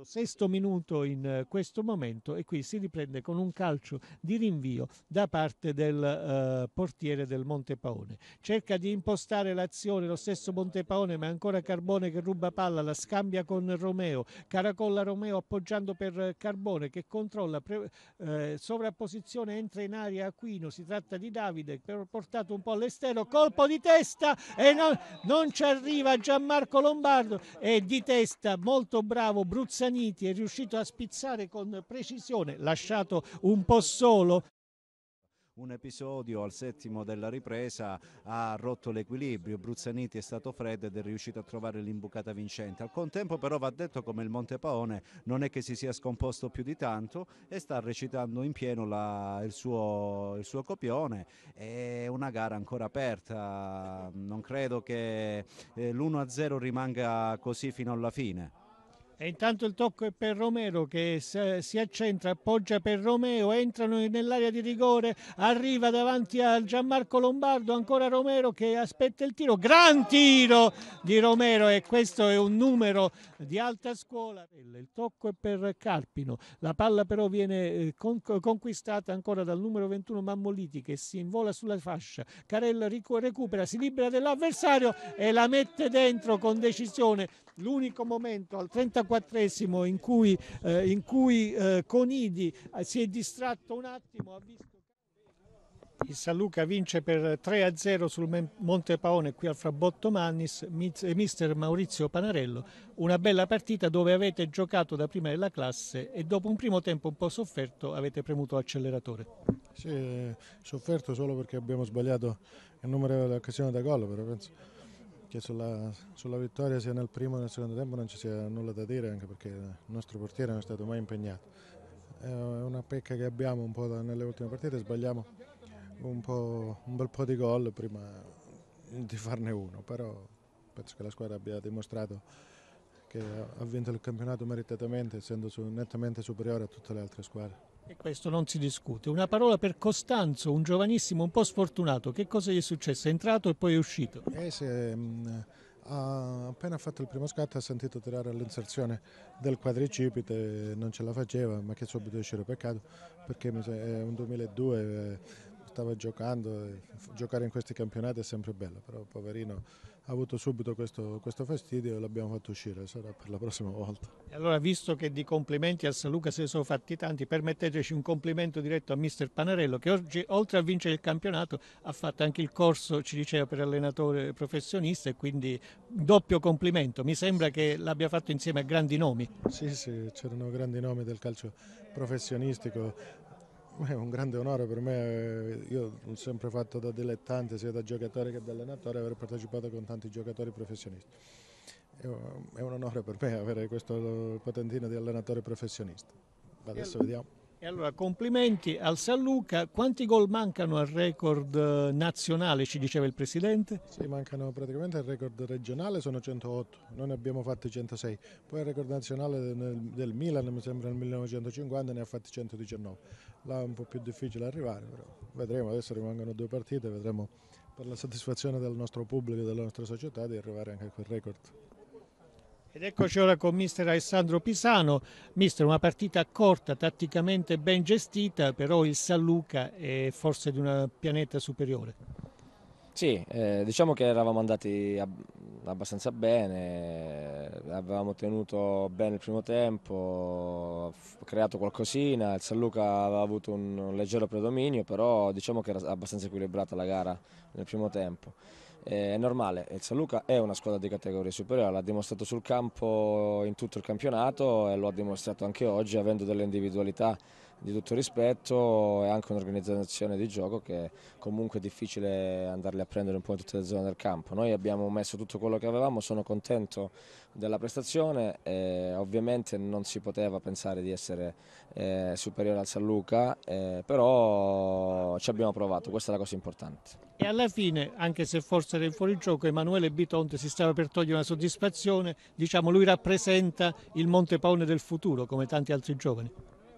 secondo, sesto minuto in eh, questo momento e qui si riprende con un calcio di rinvio da parte del eh, portiere del Montepaone. Cerca di impostare l'azione lo stesso Montepaone ma ancora Carbone che ruba palla, la scambia con Romeo, caracolla Romeo appoggiando per Carbone che controlla pre, eh, sovrapposizione, entra in aria Aquino, si tratta di Davide portato un po' all'esterno, colpo di testa e non, non ci arriva Gianmarco Lombardo e di testa molto bravo Bruzzanini Milaniti è riuscito a spizzare con precisione, lasciato un po' solo un episodio al settimo della ripresa ha rotto l'equilibrio, Bruzzaniti è stato freddo ed è riuscito a trovare l'imbucata vincente. Al contempo però va detto come il Monte Paone non è che si sia scomposto più di tanto e sta recitando in pieno la, il, suo, il, suo, copione, è una gara ancora aperta, non credo che eh, l'1-0 rimanga così fino alla fine. E intanto il tocco è per Romero che si accentra, appoggia per Romeo, entrano nell'area di rigore, arriva davanti a Gianmarco Lombardo, ancora Romero che aspetta il tiro, gran tiro di Romero e questo è un numero di alta scuola. Il tocco è per Carpino, la palla però viene eh, conquistata ancora dal numero 21 Mammoliti che si invola sulla fascia, Carella recupera, si libera dell'avversario e la mette dentro con decisione l'unico momento al 34esimo in cui, eh, in cui eh, Conidi eh, si è distratto un attimo, ha visto... Il San Luca vince per 3-0 sul Monte Paone qui al Frabotto Mannis e mister Maurizio Panarello. Una bella partita dove avete giocato da prima della classe e dopo un primo tempo un po' sofferto avete premuto l'acceleratore. Sì, sofferto solo perché abbiamo sbagliato il numero dell'occasione da gol, però penso che sulla, sulla, vittoria sia nel primo che nel secondo tempo non ci sia nulla da dire anche perché il nostro portiere non è stato mai impegnato. È una pecca che abbiamo un po' nelle ultime partite, sbagliamo un, un bel po' di gol prima di farne uno, però penso che la squadra abbia dimostrato che ha vinto il campionato meritatamente, essendo su, nettamente superiore a tutte le altre squadre. E questo non si discute. Una parola per Costanzo, un giovanissimo un po' sfortunato. Che cosa gli è successo? È entrato e poi è uscito? Eh sì, ehm, ha appena fatto il primo scatto ha sentito tirare all'inserzione del quadricipite, non ce la faceva, ma che subito uscire peccato, perché è eh, un 2002 stava giocando, giocare in questi campionati è sempre bello, però poverino ha avuto subito questo, questo fastidio e l'abbiamo fatto uscire, sarà per la prossima volta. E allora visto che di complimenti a San Luca se ne sono fatti tanti, permetteteci un complimento diretto a mister Panarello che oggi oltre a vincere il campionato ha fatto anche il corso, ci diceva, per allenatore professionista e quindi doppio complimento, mi sembra che l'abbia fatto insieme a grandi nomi. Sì, sì, c'erano grandi nomi del calcio professionistico, è un grande onore per me, eh, io ho sempre fatto da dilettante sia da giocatore che da allenatore aver partecipato con tanti giocatori professionisti. È un onore per me avere questo patentino di allenatore professionista. Adesso vediamo. E allora complimenti al San Luca, quanti gol mancano al record eh, nazionale ci diceva il Presidente? Sì, mancano praticamente al record regionale sono 108, noi ne abbiamo fatti 106, poi il record nazionale del, del Milan mi sembra nel 1950 ne ha fatti 119, là è un po' più difficile arrivare, però vedremo, adesso rimangono due partite, vedremo per la soddisfazione del nostro pubblico e della nostra società di arrivare anche a quel record. Ed eccoci ora con mister Alessandro Pisano. Mister, una partita corta, tatticamente ben gestita, però il San Luca è forse di una pianeta superiore. Sì, eh, diciamo che eravamo andati abbastanza bene, avevamo tenuto bene il primo tempo, creato qualcosina, il San Luca aveva avuto un leggero predominio, però diciamo che era abbastanza equilibrata la gara nel primo tempo. Eh, è normale, il San Luca è una squadra di categoria superiore, l'ha dimostrato sul campo in tutto il campionato e lo ha dimostrato anche oggi avendo delle individualità di tutto rispetto, e anche un'organizzazione di gioco che comunque è difficile andarle a prendere un po' in tutte le zone del campo. Noi abbiamo messo tutto quello che avevamo, sono contento della prestazione, eh, ovviamente non si poteva pensare di essere eh, superiore al San Luca, eh, però ci abbiamo provato, questa è la cosa importante. E alla fine, anche se forse era in fuorigioco, Emanuele Bitonte si stava per togliere una soddisfazione, diciamo lui rappresenta il Monte Paone del futuro come tanti altri giovani.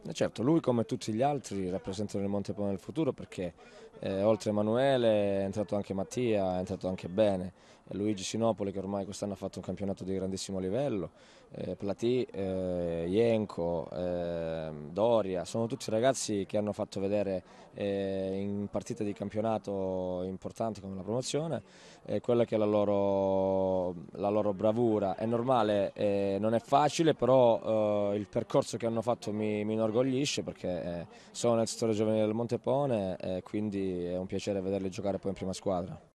Eh, certo, lui come tutti gli altri rappresentano il Monte Pone del futuro perché eh, oltre a Emanuele è entrato anche Mattia, è entrato anche bene. Eh, Luigi Sinopoli che ormai quest'anno ha fatto un campionato di grandissimo livello, eh, Platì, eh, Ienco, eh, Doria, sono tutti ragazzi che hanno fatto vedere eh, in partite di campionato importanti come la promozione eh, quella che è la loro, la loro, bravura. È normale, non è facile, però il percorso che hanno fatto mi, mi inorgoglisce perché sono nel settore giovanile del Montepone, quindi è un piacere vederli giocare poi in prima squadra.